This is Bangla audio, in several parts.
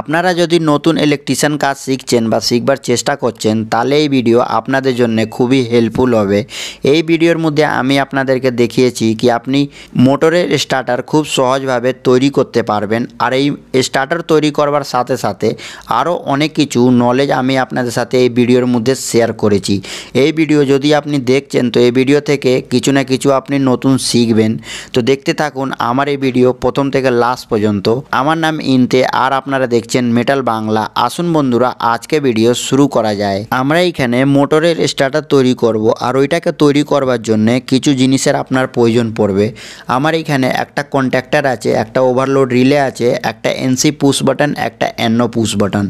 আপনারা যদি নতুন ইলেকট্রিশিয়ান কাজ শিখছেন বা শিখবার চেষ্টা করছেন তাহলে এই ভিডিও আপনাদের জন্য খুবই হেল্পফুল হবে এই ভিডিওর মধ্যে আমি আপনাদেরকে দেখিয়েছি কি আপনি মোটরের স্টার্টার খুব সহজভাবে তৈরি করতে পারবেন আর এই স্টার্টার তৈরি করবার সাথে সাথে আরও অনেক কিছু নলেজ আমি আপনাদের সাথে এই ভিডিওর মধ্যে শেয়ার করেছি এই ভিডিও যদি আপনি দেখছেন তো এই ভিডিও থেকে কিছু না কিছু আপনি নতুন শিখবেন তো দেখতে থাকুন আমার এই ভিডিও প্রথম থেকে লাস্ট পর্যন্ত আমার নাম ইনতে আর আপনারা দেখছেন মেটাল বাংলা আসুন বন্ধুরা আজকে ভিডিও শুরু করা যায় আমরা এখানে মোটরের স্টার্টার তৈরি করব আর ওইটাকে তৈরি করবার জন্য কিছু জিনিসের আপনার প্রয়োজন পড়বে আমার এখানে একটা কন্ট্যাক্টার আছে একটা ওভারলোড রিলে আছে একটা এনসি পুশ বাটন একটা অ্যান্ন পুশ বাটন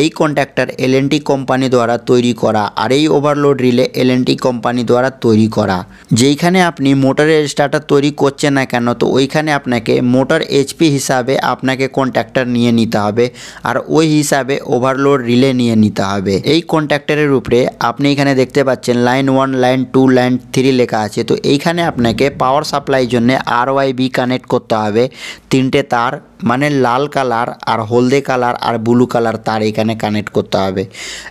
এই কন্ট্যাক্টার এলএনটি কোম্পানি দ্বারা তৈরি করা আর এই ওভারলোড রিলে এলএনটি কোম্পানি দ্বারা তৈরি করা যেইখানে আপনি মোটরের স্টার্টার তৈরি করছেন না কেন তো ওইখানে আপনাকে মোটর এইচপি হিসাবে আপনাকে কন্ট্যাক্টার নিয়ে নিতে হবে আর ওই হিসাবে ওভারলোড রিলে নিয়ে নিতে হবে এই কন্ট্রাক্টরের উপরে আপনি এখানে দেখতে পাচ্ছেন line one line two line three লেখা আছে তো এইখানে আপনাকে পাওয়ার সাপ্লাইয়ের জন্য আর ওয়াই বি কানেক্ট করতে হবে তিনটে তার মানে লাল কালার আর হলদে কালার আর ব্লু কালার তার এখানে কানেক্ট করতে হবে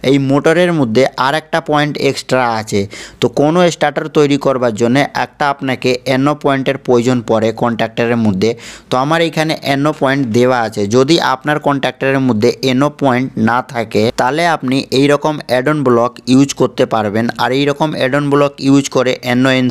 এই মোটরের মধ্যে আর একটা পয়েন্ট এক্সট্রা আছে তো কোনো স্টার্টার তৈরি করবার জন্য একটা আপনাকে এন্ন পয়েন্টের প্রয়োজন পড়ে কন্ট্রাক্টারের মধ্যে তো আমার এখানে এন্ন পয়েন্ট দেওয়া আছে যদি আপনার কন্ট্রাক্টারের মধ্যে এনো পয়েন্ট না থাকে তাহলে আপনি এই রকম অ্যাডন ব্লক ইউজ করতে পারবেন আর এই রকম অ্যাডন ব্লক ইউজ করে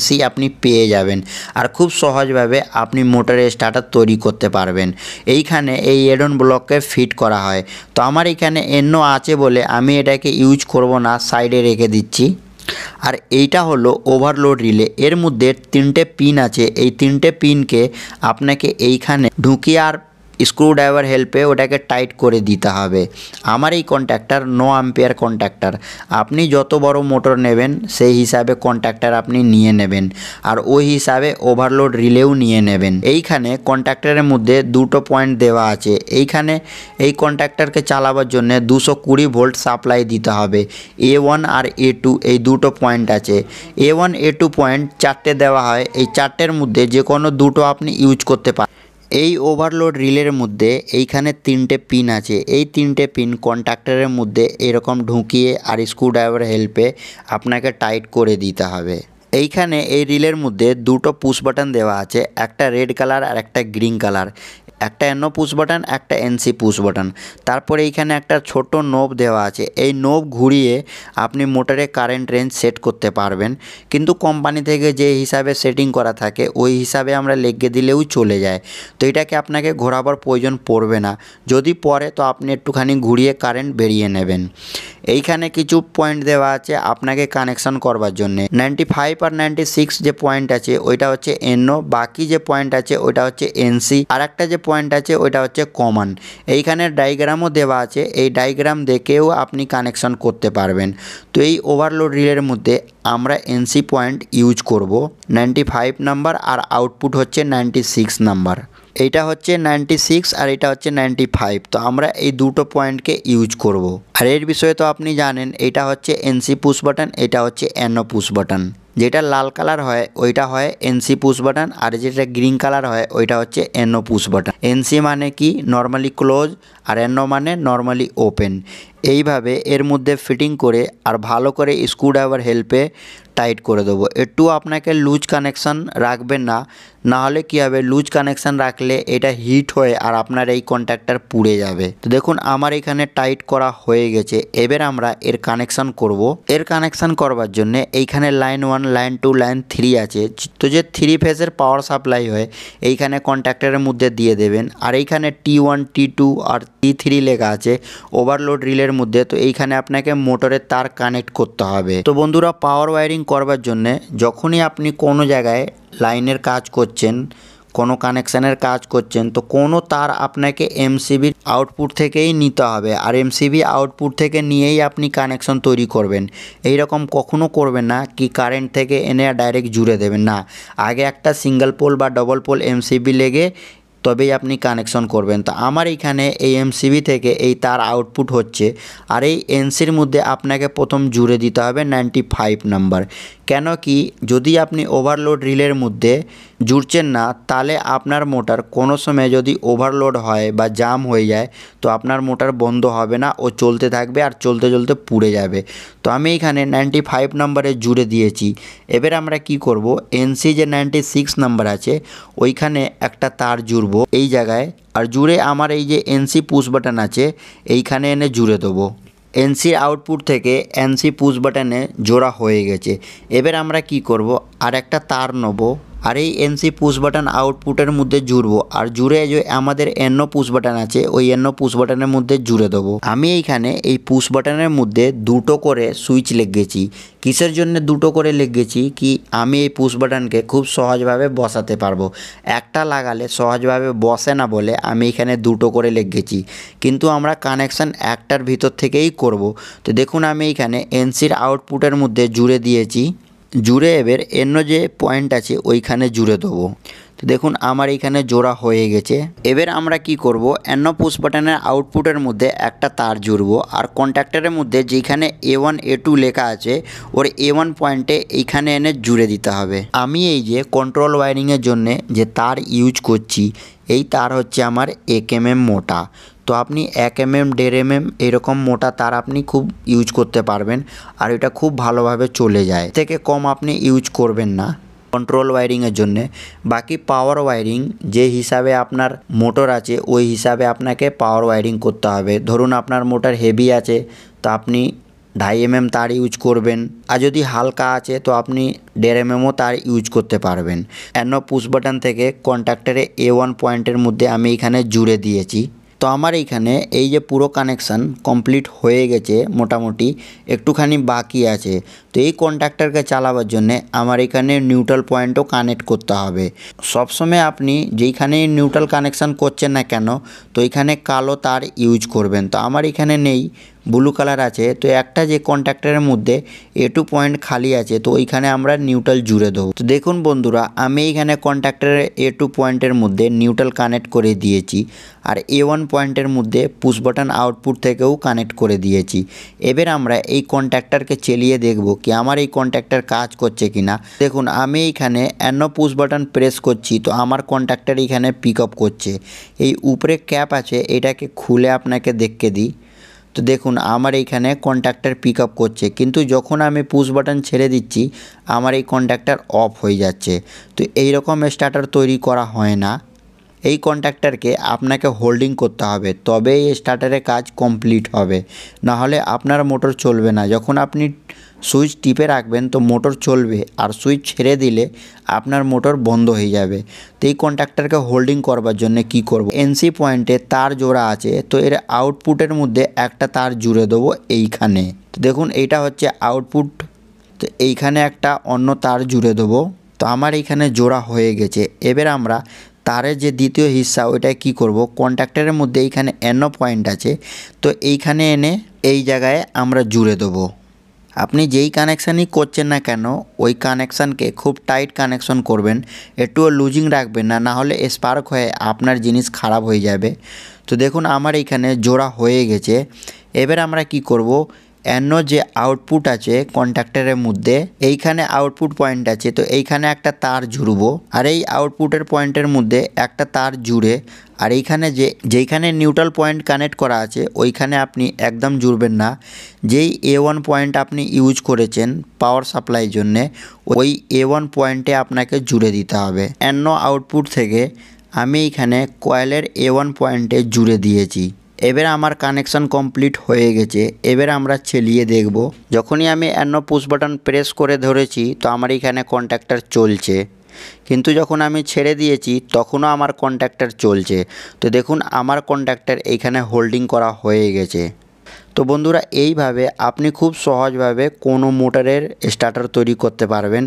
সি আপনি পেয়ে যাবেন আর খুব সহজভাবে আপনি মোটরের স্টার্টার তৈরি করতে পারবেন এইখানে এই এডন ব্লককে ফিট করা হয় তো আমার এখানে এন্য আছে বলে আমি এটাকে ইউজ করব না সাইডে রেখে দিচ্ছি আর এইটা হলো ওভারলোড রিলে এর মধ্যে তিনটে পিন আছে এই তিনটে পিনকে আপনাকে এইখানে ঢুকিয়ে আর স্ক্রুড্রাইভার হেল্পে ওটাকে টাইট করে দিতে হবে আমার এই কন্ট্যাক্টার নো আম্পেয়ার কন্ট্যাক্টার আপনি যত বড় মোটর নেবেন সেই হিসাবে কন্ট্যাক্টার আপনি নিয়ে নেবেন আর ওই হিসাবে ওভারলোড রিলেও নিয়ে নেবেন এইখানে কন্ট্যাক্টারের মধ্যে দুটো পয়েন্ট দেওয়া আছে এইখানে এই কন্ট্যাক্টারকে চালাবার জন্য দুশো কুড়ি ভোল্ট সাপ্লাই দিতে হবে এ ওয়ান আর এ টু এই দুটো পয়েন্ট আছে A one A two point চারটে দেওয়া হয় এই চারটের মধ্যে যে কোনো দুটো আপনি ইউজ করতে পারেন এই ওভারলোড রিলের মধ্যে এইখানে তিনটে পিন আছে এই তিনটে পিন কন্ট্রাক্টরের মধ্যে এরকম ঢুকিয়ে আর স্ক্রুড্রাইভার হেল্পে আপনাকে টাইট করে দিতে হবে এইখানে এই রিলের মধ্যে দুটো পুশ বাটন দেওয়া আছে একটা রেড কালার আর একটা গ্রিন কালার একটা এনও পুশ বাটন একটা এনসি পুশ বাটন তারপরে এইখানে একটা ছোট নোব দেওয়া আছে এই নোব ঘুরিয়ে আপনি মোটরে কারেন্ট রেঞ্জ সেট করতে পারবেন কিন্তু কোম্পানি থেকে যে হিসাবে সেটিং করা থাকে ওই হিসাবে আমরা লেগে দিলেও চলে যায় তো এটাকে আপনাকে ঘোরাবার প্রয়োজন পড়বে না যদি পরে তো আপনি একটুখানি ঘুরিয়ে কারেন্ট বেরিয়ে নেবেন এইখানে কিছু পয়েন্ট দেওয়া আছে আপনাকে কানেকশন করবার জন্য নাইনটি ফাইভ আর নাইনটি সিক্স যে পয়েন্ট আছে ওইটা হচ্ছে এনও বাকি যে পয়েন্ট আছে ওইটা হচ্ছে এনসি আর একটা যে পয়েন্ট আছে ওইটা হচ্ছে কমন এইখানে ডায়গ্রামও দেওয়া আছে এই ডায়গ্রাম দেখেও আপনি কানেকশন করতে পারবেন তো এই ওভারলোড রিলের মধ্যে আমরা এনসি পয়েন্ট ইউজ করব নাইনটি ফাইভ নাম্বার আর আউটপুট হচ্ছে নাইনটি সিক্স নাম্বার এইটা হচ্ছে নাইনটি সিক্স আর এটা হচ্ছে নাইনটি ফাইভ তো আমরা এই দুটো পয়েন্টকে ইউজ করব। আর এর বিষয়ে তো আপনি জানেন এটা হচ্ছে এনসি পুশ বাটন এটা হচ্ছে এনও পুশ বাটন যেটা লাল কালার হয় ওইটা হয় এনসি পুশ বাটন আর যেটা গ্রিন কালার হয় ওইটা হচ্ছে এনও পুশ বাটন এনসি মানে কি নর্মালি ক্লোজ আর এনও মানে নর্মালি ওপেন এইভাবে এর মধ্যে ফিটিং করে আর ভালো করে স্ক্রুড্রাইভার হেল্পে টাইট করে দেবো একটু আপনাকে লুজ কানেকশান রাখবেন না নাহলে কী হবে লুজ কানেকশান রাখলে এটা হিট হয়ে আর আপনার এই কন্ট্যাক্টার পুড়ে যাবে তো দেখুন আমার এখানে টাইট করা হয়ে গেছে এবার আমরা এর কানেকশান করব এর কানেকশান করবার জন্য এইখানে line one line two line three আছে তো যে থ্রি ফেজের পাওয়ার সাপ্লাই হয় এইখানে কন্ট্যাক্টারের মধ্যে দিয়ে দেবেন আর এইখানে টি ওয়ান টি টু আর টি থ্রি লেখা আছে ওভারলোড রিলের মোটরের মধ্যে তো এইখানে আপনাকে মোটরের তার কানেক্ট করতে হবে তো বন্ধুরা পাওয়ার ওয়ারিং করবার জন্য যখনই আপনি কোনো জায়গায় লাইনের কাজ করছেন কোনো কানেকশানের কাজ করছেন তো কোনো তার আপনাকে এমসিবির আউটপুট থেকেই নিতে হবে আর এমসিবি আউটপুট থেকে নিয়েই আপনি কানেকশন তৈরি করবেন এই রকম কখনো করবেন না কি কারেন্ট থেকে এনে ডাইরেক্ট জুড়ে দেবেন না আগে একটা সিঙ্গেল পোল বা ডবল পোল এমসিবি লেগে তবেই আপনি কানেকশন করবেন তো আমার এইখানে এই এমসিবি থেকে এই তার আউটপুট হচ্ছে আর এই এনসির মধ্যে আপনাকে প্রথম জুড়ে দিতে হবে নাইনটি ফাইভ নাম্বার কেন কি যদি আপনি ওভারলোড রিলের মধ্যে জুড়ছেন না তাহলে আপনার মোটর কোনো সময় যদি ওভারলোড হয় বা জাম হয়ে যায় তো আপনার মোটর বন্ধ হবে না ও চলতে থাকবে আর চলতে চলতে পুড়ে যাবে তো আমি এখানে নাইনটি ফাইভ নম্বরে জুড়ে দিয়েছি এবার আমরা কি করব এনসি যে নাইনটি সিক্স নাম্বার আছে ওইখানে একটা তার জুড়বো এই জায়গায় আর জুড়ে আমার এই যে এনসি পুশ বাটন আছে এইখানে এনে জুড়ে দেবো এনসি আউটপুট থেকে এনসি পুশ বাটনে জোড়া হয়ে গেছে এবার আমরা কি করব আর একটা তার নেবো আর এই এনসি পুশ বাটন আউটপুটের মধ্যে জুড়বো আর জুড়ে যে আমাদের এন্য পুশ বাটন আছে ওই এন্য পুশ বাটনের মধ্যে জুড়ে দেবো আমি এইখানে এই পুশ বাটনের মধ্যে দুটো করে সুইচ লেগেছি কিসের জন্য দুটো করে লেগেছি কি আমি এই পুশ বাটনকে খুব সহজভাবে বসাতে পারবো একটা লাগালে সহজভাবে বসে না বলে আমি এখানে দুটো করে লেগেছি কিন্তু আমরা কানেকশন একটার ভিতর থেকেই করব তো দেখুন আমি এইখানে এনসির আউটপুটের মধ্যে জুড়ে দিয়েছি জুড়ে এবার অন্য যে পয়েন্ট আছে ওইখানে জুড়ে দেবো তো দেখুন আমার এখানে জোড়া হয়ে গেছে এবার আমরা কি করব অন্য পুশ বাটনের আউটপুটের মধ্যে একটা তার জুড়ব আর কন্ট্যাক্টারের মধ্যে যেখানে এ ওয়ান এ টু লেখা আছে ওর এ ওয়ান পয়েন্টে এইখানে এনে জুড়ে দিতে হবে আমি এই যে কন্ট্রোল ওয়ারিংয়ের জন্য যে তার ইউজ করছি এই তার হচ্ছে আমার এক এম মোটা তো আপনি এক এম এম দেড় এম এম এরকম মোটা তার আপনি খুব ইউজ করতে পারবেন আর এটা খুব ভালোভাবে চলে যায় থেকে কম আপনি ইউজ করবেন না কন্ট্রোল ওয়ারিংয়ের জন্য বাকি পাওয়ার ওয়ারিং যে হিসাবে আপনার মোটর আছে ওই হিসাবে আপনাকে পাওয়ার ওয়ারিং করতে হবে ধরুন আপনার মোটর হেভি আছে তো আপনি ঢাই এম এম তার ইউজ করবেন আর যদি হালকা আছে তো আপনি দেড় এম এমও তার ইউজ করতে পারবেন অ্যানো পুশ বাটন থেকে কন্ট্যাক্টারে এ ওয়ান পয়েন্টের মধ্যে আমি এখানে জুড়ে দিয়েছি তো আমার এইখানে এই যে পুরো কানেকশান কমপ্লিট হয়ে গেছে মোটামুটি একটুখানি বাকি আছে তো এই কন্ট্রাক্টারকে চালাবার জন্যে আমার এখানে নিউট্রাল পয়েন্টও কানেক্ট করতে হবে সবসময় আপনি যেইখানে নিউট্রাল কানেকশান করছেন না কেন তো এখানে কালো তার ইউজ করবেন তো আমার এখানে নেই ব্লু কালার আছে তো একটা যে কন্ট্যাক্টারের মধ্যে এ টু পয়েন্ট খালি আছে তো ওইখানে আমরা নিউট্রাল জুড়ে দেবো তো দেখুন বন্ধুরা আমি এইখানে কন্ট্যাক্টারের এ টু পয়েন্টের মধ্যে নিউট্রাল কানেক্ট করে দিয়েছি আর এ ওয়ান পয়েন্টের মধ্যে পুশ বাটন আউটপুট থেকেও কানেক্ট করে দিয়েছি এবার আমরা এই কন্ট্যাক্টারকে চেলিয়ে দেখব কি আমার এই কন্ট্যাক্টার কাজ করছে কি না দেখুন আমি এইখানে অ্যান্য পুশ বাটন প্রেস করছি তো আমার কন্ট্যাক্টার এইখানে পিক আপ করছে এই উপরে ক্যাপ আছে এটাকে খুলে আপনাকে দেখতে দিই তো দেখুন আমার এইখানে কন্ট্যাক্টার পিক আপ করছে কিন্তু যখন আমি পুশ বাটন ছেড়ে দিচ্ছি আমার এই কন্ট্যাক্টার অফ হয়ে যাচ্ছে তো এই রকম স্টার্টার তৈরি করা হয় না এই কন্ট্যাক্টারকে আপনাকে হোল্ডিং করতে হবে তবে এই স্টার্টারের কাজ কমপ্লিট হবে নাহলে আপনার মোটর চলবে না যখন আপনি সুইচ টিপে রাখবেন তো মোটর চলবে আর সুইচ ছেড়ে দিলে আপনার মোটর বন্ধ হয়ে যাবে তো এই কন্ট্রাক্টারকে হোল্ডিং করবার জন্য কি করব এনসি পয়েন্টে তার জোড়া আছে তো এর আউটপুটের মধ্যে একটা তার জুড়ে দেবো এইখানে তো দেখুন এইটা হচ্ছে আউটপুট তো এইখানে একটা অন্য তার জুড়ে দেবো তো আমার এইখানে জোড়া হয়ে গেছে এবার আমরা তারের যে দ্বিতীয় হিস্সা ওইটায় কি করব কন্ট্রাক্টারের মধ্যে এইখানে এন পয়েন্ট আছে তো এইখানে এনে এই জায়গায় আমরা জুড়ে দেবো আপনি যেই কানেকশানই করছেন না কেন ওই কানেকশানকে খুব টাইট কানেকশন করবেন একটুও লুজিং রাখবেন না না হলে স্পার্ক হয়ে আপনার জিনিস খারাপ হয়ে যাবে তো দেখুন আমার এইখানে জোড়া হয়ে গেছে এবার আমরা কি করব অ্যানো যে আউটপুট আছে কন্ট্রাক্টরের মধ্যে এইখানে আউটপুট পয়েন্ট আছে তো এইখানে একটা তার জুড়বো আর এই আউটপুটের পয়েন্টের মধ্যে একটা তার জুড়ে আর এইখানে যে যেইখানে নিউট্রাল পয়েন্ট কানেক্ট করা আছে ওইখানে আপনি একদম জুড়বেন না যেই এ ওয়ান পয়েন্ট আপনি ইউজ করেছেন পাওয়ার সাপ্লাইয়ের জন্যে ওই এ ওয়ান পয়েন্টে আপনাকে জুড়ে দিতে হবে অ্যান্য আউটপুট থেকে আমি এখানে কয়েলের এ ওয়ান পয়েন্টে জুড়ে দিয়েছি এবার আমার কানেকশান কমপ্লিট হয়ে গেছে এবার আমরা ছেলিয়ে দেখব যখনই আমি অ্যান্য পুশ বাটন প্রেস করে ধরেছি তো আমার এখানে কন্ট্যাক্টার চলছে কিন্তু যখন আমি ছেড়ে দিয়েছি তখনও আমার কন্ট্যাক্টার চলছে তো দেখুন আমার কন্ট্যাক্টার এখানে হোল্ডিং করা হয়ে গেছে তো বন্ধুরা এইভাবে আপনি খুব সহজভাবে কোনো মোটরের স্টার্টার তৈরি করতে পারবেন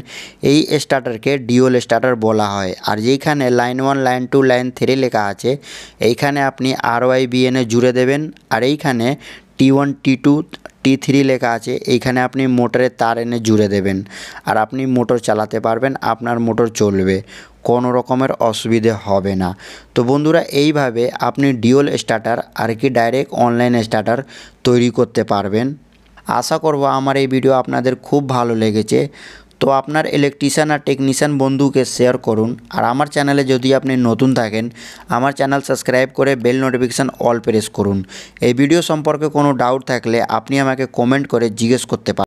এই স্টার্টারকে ডিওল স্টার্টার বলা হয় আর যেইখানে line one line two line three লেখা আছে এইখানে আপনি আর ওয়াই বিএনে জুড়ে দেবেন আর এইখানে T one T two T three লেখা আছে এইখানে আপনি মোটরের তার এনে জুড়ে দেবেন আর আপনি মোটর চালাতে পারবেন আপনার মোটর চলবে কোনো রকমের অসুবিধে হবে না তো বন্ধুরা এইভাবে আপনি ডিওল স্টার্টার আর কি ডাইরেক্ট অনলাইন স্টার্টার তৈরি করতে পারবেন আশা করব আমার এই ভিডিও আপনাদের খুব ভালো লেগেছে তো আপনার ইলেকট্রিশিয়ান আর টেকনিশিয়ান বন্ধুকে শেয়ার করুন আর আমার চ্যানেলে যদি আপনি নতুন থাকেন আমার চ্যানেল সাবস্ক্রাইব করে বেল নোটিফিকেশান অল প্রেস করুন এই ভিডিও সম্পর্কে কোনো ডাউট থাকলে আপনি আমাকে কমেন্ট করে জিজ্ঞেস করতে পারেন